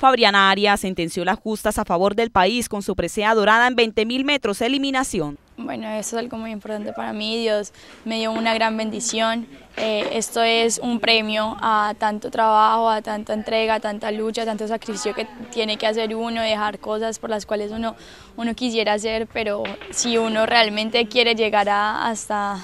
Fabriana Arias sentenció las justas a favor del país con su presea dorada en 20.000 metros de eliminación. Bueno, eso es algo muy importante para mí, Dios me dio una gran bendición. Eh, esto es un premio a tanto trabajo, a tanta entrega, a tanta lucha, a tanto sacrificio que tiene que hacer uno, dejar cosas por las cuales uno, uno quisiera hacer, pero si uno realmente quiere llegar a, hasta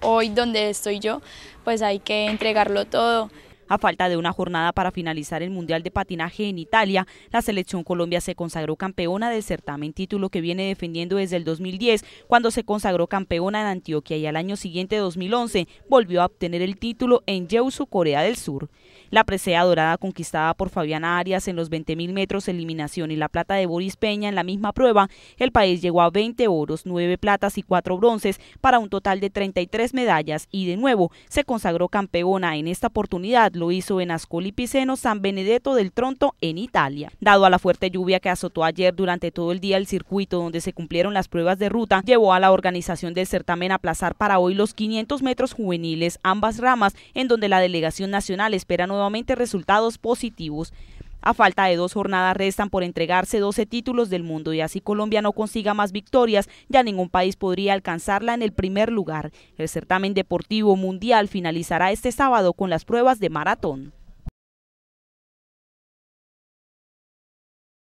hoy donde estoy yo, pues hay que entregarlo todo. A falta de una jornada para finalizar el Mundial de Patinaje en Italia, la selección Colombia se consagró campeona del certamen, título que viene defendiendo desde el 2010, cuando se consagró campeona en Antioquia y al año siguiente, 2011, volvió a obtener el título en Yeosu, Corea del Sur. La presea dorada conquistada por Fabiana Arias en los 20.000 metros eliminación y la plata de Boris Peña en la misma prueba, el país llegó a 20 oros, 9 platas y 4 bronces para un total de 33 medallas y de nuevo se consagró campeona. En esta oportunidad lo hizo en Ascoli Piceno, San Benedetto del Tronto, en Italia. Dado a la fuerte lluvia que azotó ayer durante todo el día el circuito donde se cumplieron las pruebas de ruta, llevó a la organización del certamen a aplazar para hoy los 500 metros juveniles, ambas ramas, en donde la delegación nacional espera no nuevamente resultados positivos. A falta de dos jornadas restan por entregarse 12 títulos del mundo y así Colombia no consiga más victorias, ya ningún país podría alcanzarla en el primer lugar. El certamen deportivo mundial finalizará este sábado con las pruebas de maratón.